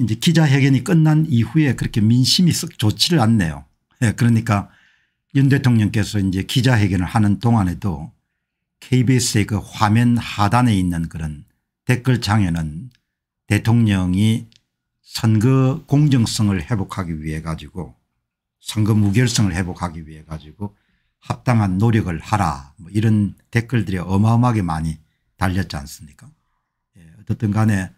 이제 기자회견이 끝난 이후에 그렇게 민심이 썩 좋지를 않네요. 네, 그러니까 윤 대통령께서 이제 기자회견을 하는 동안에도 KBS의 그 화면 하단에 있는 그런 댓글창에는 대통령이 선거 공정성을 회복하기 위해 가지고 선거 무결성을 회복하기 위해 가지고 합당한 노력을 하라 뭐 이런 댓글들이 어마어마하게 많이 달렸지 않습니까 예, 어떻든 간에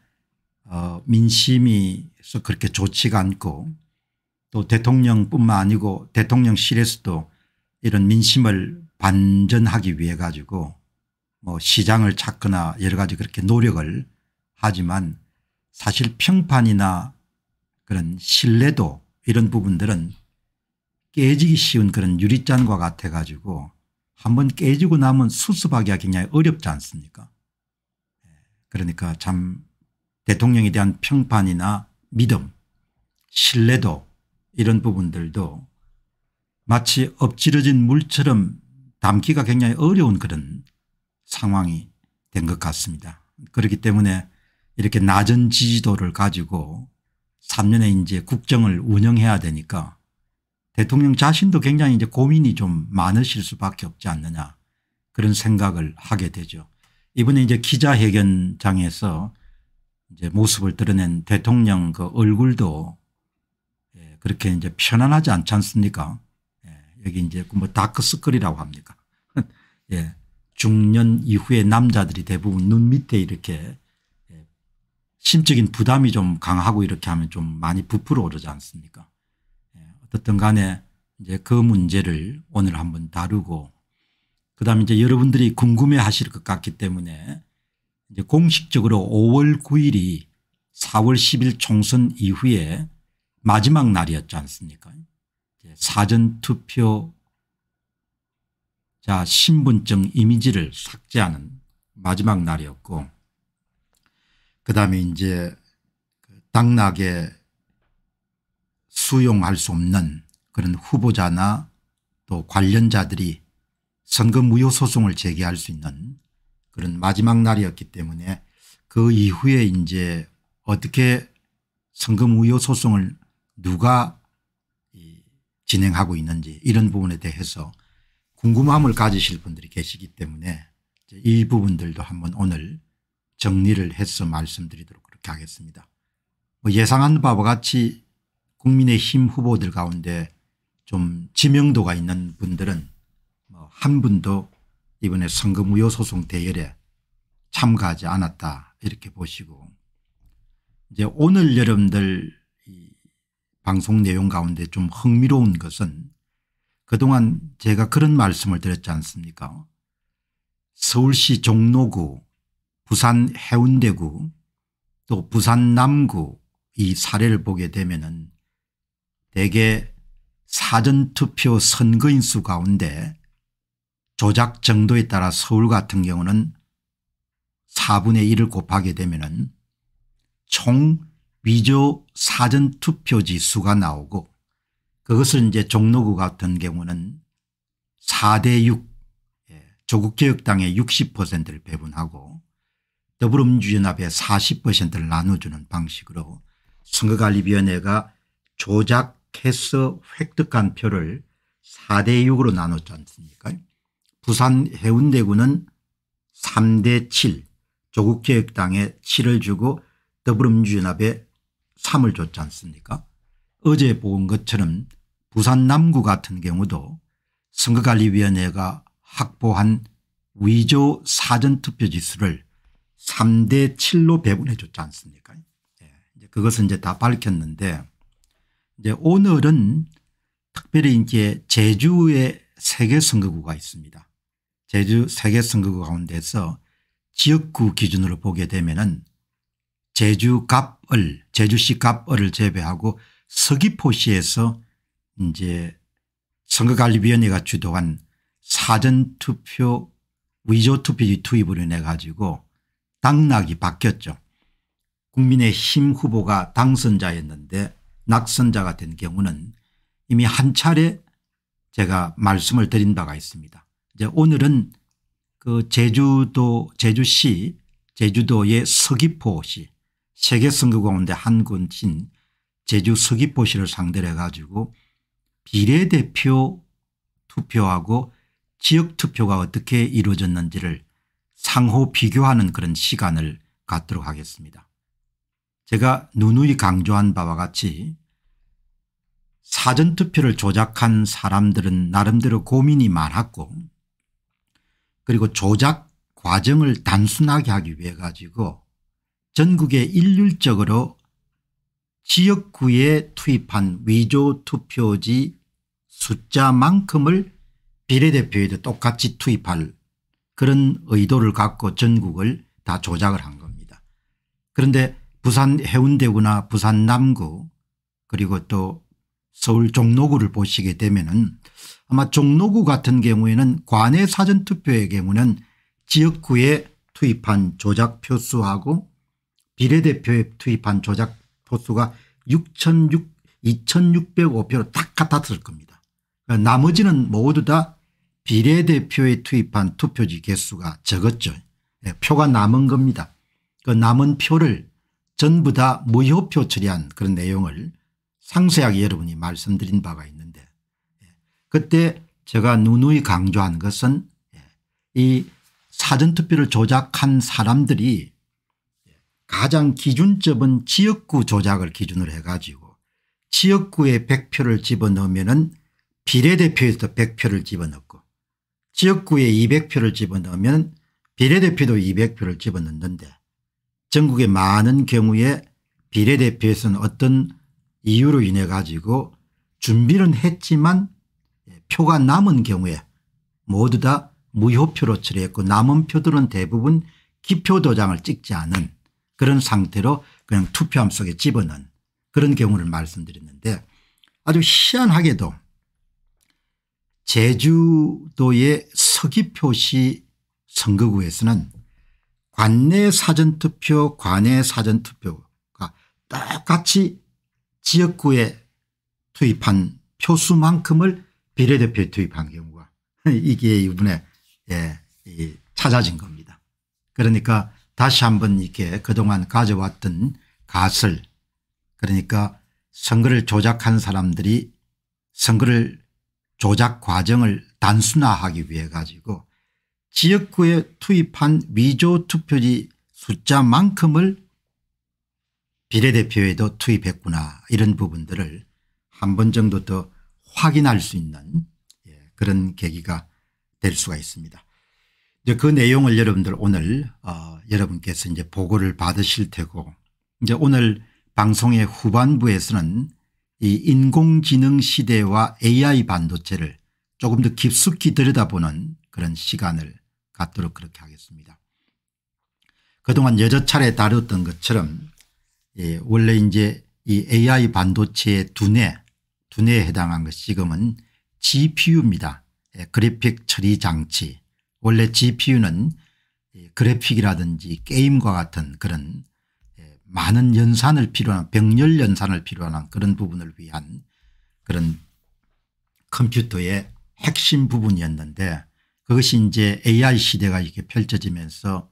어, 민심이 그렇게 좋지가 않고 또 대통령뿐만 아니고 대통령실에서도 이런 민심을 반전하기 위해 가지고 뭐 시장을 찾거나 여러 가지 그렇게 노력을 하지만 사실 평판이나 그런 신뢰도 이런 부분들은 깨지기 쉬운 그런 유리잔과 같아 가지고 한번 깨지고 나면 수습하기가 굉장히 어렵지 않습니까 예, 그러니까 참 대통령에 대한 평판이나 믿음 신뢰도 이런 부분들도 마치 엎질러진 물처럼 담기가 굉장히 어려운 그런 상황이 된 것 같습니다. 그렇기 때문에 이렇게 낮은 지지도를 가지고 3년에 이제 국정을 운영해야 되니까 대통령 자신도 굉장히 이제 고민이 좀 많으실 수밖에 없지 않느냐 그런 생각을 하게 되죠. 이번에 이제 기자회견장에서 이제 모습을 드러낸 대통령 그 얼굴도 예, 그렇게 이제 편안하지 않지 않습니까? 예, 여기 이제 그 뭐 다크스클이라고 합니까? 예, 중년 이후의 남자들이 대부분 눈 밑에 이렇게 예, 심적인 부담이 좀 강하고 이렇게 하면 좀 많이 부풀어 오르지 않습니까? 예, 어떻든 간에 이제 그 문제를 오늘 한번 다루고 그다음 에 이제 여러분들이 궁금해 하실 것 같기 때문에 이제 공식적으로 5월 9일이 4월 10일 총선 이후에 마지막 날이었지 않습니까 사전투표자 신분증 이미지를 삭제하는 마지막 날이었고 그다음에 이제 그 당락에 수용할 수 없는 그런 후보자나 또 관련자들이 선거 무효 소송을 제기할 수 있는 그런 마지막 날이었기 때문에 그 이후에 이제 어떻게 성금 우여 소송을 누가 이 진행하고 있는지 이런 부분에 대해서 궁금함을 가지실 분들이 계시기 때문에 이 부분들도 한번 오늘 정리를 해서 말씀드리도록 그렇게 하겠습니다. 뭐 예상한 바와 같이 국민의힘 후보들 가운데 좀 지명도가 있는 분들은 뭐한 분도 이번에 선거무효 소송 대열에 참가하지 않았다 이렇게 보시고 이제 오늘 여러분들 이 방송 내용 가운데 좀 흥미로운 것은 그동안 제가 그런 말씀을 드렸지 않습니까 서울시 종로구 부산 해운대구 또 부산 남구 이 사례를 보게 되면 은 대개 사전투표 선거인수 가운데 조작 정도에 따라 서울 같은 경우는 4분의 1을 곱하게 되면 총 위조 사전투표지 수가 나오고 그것을 이제 종로구 같은 경우는 4대 6 예, 조국개혁당의 60%를 배분하고 더불어민주연합의 40%를 나눠주는 방식으로 선거관리위원회가 조작해서 획득한 표를 4대 6으로 나눴지 않습니까 부산 해운대구는 3대 7 조국개혁당에 7을 주고 더불어민주연합에 3을 줬지 않습니까 어제 본 것처럼 부산 남구 같은 경우도 선거관리위원회가 확보한 위조 사전투표 지수를 3대 7로 배분해 줬지 않습니까 예. 그것은 이제 다 밝혔는데 이제 오늘은 특별히 이제 제주에 세계 선거구가 있습니다. 제주 세계선거구 가운데서 지역구 기준으로 보게 되면은 제주 갑을 제주시 갑을을 제외하고 서귀포시에서 이제 선거관리위원회가 주도한 사전투표 위조투표지 투입을 인해 가지고 당락이 바뀌었죠. 국민의힘 후보가 당선자였는데 낙선자가 된 경우는 이미 한 차례 제가 말씀을 드린 바가 있습니다. 이제 오늘은 그 제주도 제주시 제주도의 서귀포시 세계 선거 가운데 한 군인 제주 서귀포시를 상대로 해가지고 비례대표 투표하고 지역 투표가 어떻게 이루어졌는지를 상호 비교하는 그런 시간을 갖도록 하겠습니다. 제가 누누이 강조한 바와 같이 사전투표를 조작한 사람들은 나름대로 고민이 많았고 그리고 조작 과정을 단순하게 하기 위해 가지고 전국에 일률적으로 지역구에 투입한 위조 투표지 숫자만큼을 비례대표에도 똑같이 투입할 그런 의도를 갖고 전국을 다 조작을 한 겁니다. 그런데 부산 해운대구나 부산 남구 그리고 또 서울 종로구를 보시게 되면은 아마 종로구 같은 경우에는 관내 사전투표의 경우는 지역구에 투입한 조작 표수하고 비례대표에 투입한 조작 표수가 6,600, 2,605표로 딱 같았을 겁니다. 그러니까 나머지는 모두 다 비례대표에 투입한 투표지 개수가 적었죠. 네, 표가 남은 겁니다. 그 남은 표를 전부 다 무효표 처리한 그런 내용을 상세하게 여러분이 말씀드린 바가 있는데 예, 그때 제가 누누이 강조한 것은 예, 이 사전투표를 조작한 사람들이 예, 가장 기준점은 지역구 조작을 기준으로 해가지고 지역구에 100표를 집어넣으면 비례대표에서 100표를 집어넣고 지역구에 200표를 집어넣으면 비례대표도 200표를 집어넣는데 전국의 많은 경우에 비례대표에서는 어떤 이유로 인해 가지고 준비는 했지만 예, 표가 남은 경우에 모두 다 무효표로 처리했고 남은 표들은 대부분 기표 도장을 찍지 않은 그런 상태로 그냥 투표함 속에 집어넣은 그런 경우를 말씀드렸는데 아주 희한하게도 제주도의 서귀표시 선거구에서는 관내 사전투표 관내 사전투표가 똑같이 지역구에 투입한 표수만큼을 비례대표에 투입한 경우가 이게 이번에 예, 찾아진 겁니다. 그러니까 다시 한번 이렇게 그동안 가져왔던 가설 그러니까 선거를 조작한 사람들이 선거를 조작 과정을 단순화하기 위해 가지고 지역구에 투입한 위조 투표지 숫자만큼을 비례대표에도 투입했구나 이런 부분들을 한 번 정도 더 확인할 수 있는 예, 그런 계기가 될 수가 있습니다. 이제 그 내용을 여러분들 오늘 어, 여러분께서 이제 보고를 받으실 테고 이제 오늘 방송의 후반부에서는 이 인공지능 시대와 AI 반도체를 조금 더 깊숙이 들여다보는 그런 시간을 갖도록 그렇게 하겠습니다. 그동안 여러 차례 다뤘던 것처럼 예, 원래 이제 이 AI 반도체의 두뇌, 두뇌에 해당한 것이 지금은 GPU입니다. 예, 그래픽 처리 장치. 원래 GPU는 그래픽이라든지 게임과 같은 그런 예, 많은 연산을 필요한 병렬 연산을 필요한 그런 부분을 위한 그런 컴퓨터의 핵심 부분이었는데 그것이 이제 AI 시대가 이렇게 펼쳐지면서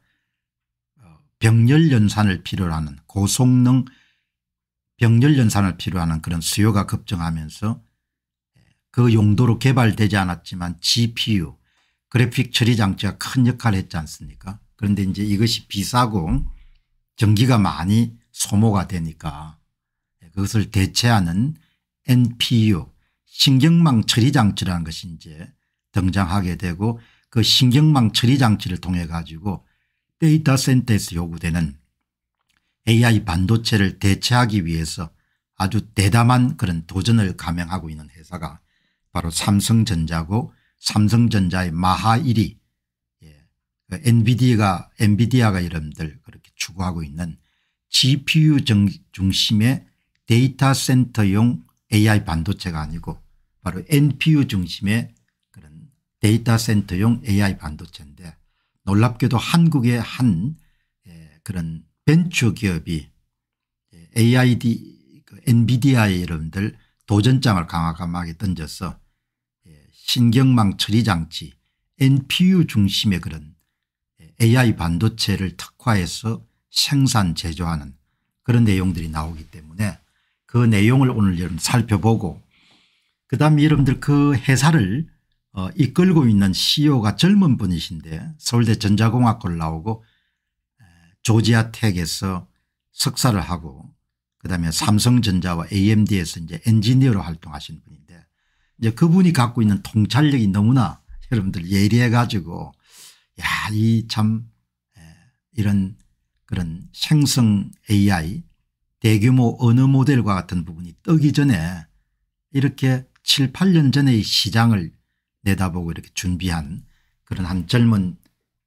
병렬연산을 필요로 하는 고성능 병렬연산을 필요로 하는 그런 수요가 급증하면서 그 용도로 개발되지 않았지만 GPU 그래픽 처리 장치가 큰 역할을 했지 않습니까 그런데 이제 이것이 비싸고 전기가 많이 소모가 되니까 그것을 대체하는 NPU 신경망 처리 장치라는 것이 이제 등장하게 되고 그 신경망 처리 장치를 통해 가지고 데이터 센터에서 요구되는 AI 반도체를 대체하기 위해서 아주 대담한 그런 도전을 감행하고 있는 회사가 바로 삼성전자고 삼성전자의 마하1이 예. 그 엔비디아가 엔비디아가 여러분들 그렇게 추구하고 있는 GPU 중심의 데이터 센터용 AI 반도체가 아니고 바로 NPU 중심의 그런 데이터 센터용 AI 반도체인데 놀랍게도 한국의 한 예, 그런 벤처기업이 예, AID, NVIDIA 그 여러분들 도전장을 강화감하게 던져서 예, 신경망 처리장치 NPU 중심의 그런 AI 반도체를 특화해서 생산 제조하는 그런 내용들이 나오기 때문에 그 내용을 오늘 여러분 살펴보고 그다음 에 여러분들 그 회사를 어, 이끌고 있는 CEO가 젊은 분이신데 서울대 전자공학과를 나오고 조지아 텍에서 석사를 하고 그다음에 삼성전자와 AMD에서 이제 엔지니어로 활동하신 분인데 이제 그분이 갖고 있는 통찰력이 너무나 여러분들 예리해 가지고 야 이 참 이런 그런 생성 AI 대규모 언어 모델과 같은 부분이 뜨기 전에 이렇게 7, 8년 전에 시장을 내다보고 이렇게 준비한 그런 한 젊은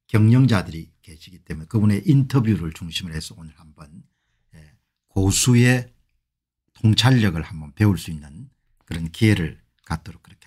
경영자들이 계시기 때문에 그분의 인터뷰를 중심으로 해서 오늘 한번 예, 고수의 통찰력을 한번 배울 수 있는 그런 기회를 갖도록 그렇게